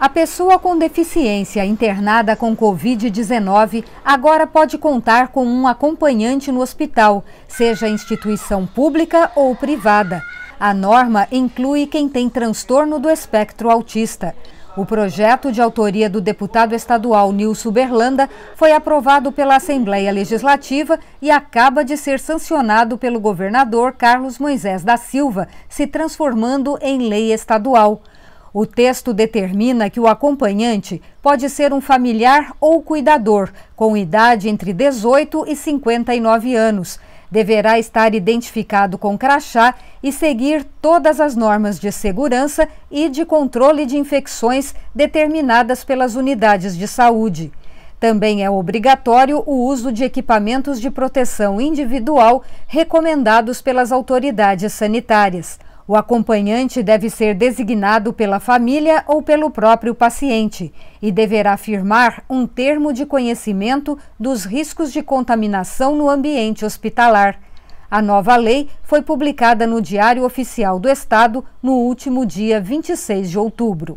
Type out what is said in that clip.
A pessoa com deficiência internada com Covid-19 agora pode contar com um acompanhante no hospital, seja instituição pública ou privada. A norma inclui quem tem transtorno do espectro autista. O projeto de autoria do deputado estadual Nilson Berlanda foi aprovado pela Assembleia Legislativa e acaba de ser sancionado pelo governador Carlos Moisés da Silva, se transformando em lei estadual. O texto determina que o acompanhante pode ser um familiar ou cuidador, com idade entre 18 e 59 anos. Deverá estar identificado com crachá e seguir todas as normas de segurança e de controle de infecções determinadas pelas unidades de saúde. Também é obrigatório o uso de equipamentos de proteção individual recomendados pelas autoridades sanitárias. O acompanhante deve ser designado pela família ou pelo próprio paciente e deverá firmar um termo de conhecimento dos riscos de contaminação no ambiente hospitalar. A nova lei foi publicada no Diário Oficial do Estado no último dia 26 de outubro.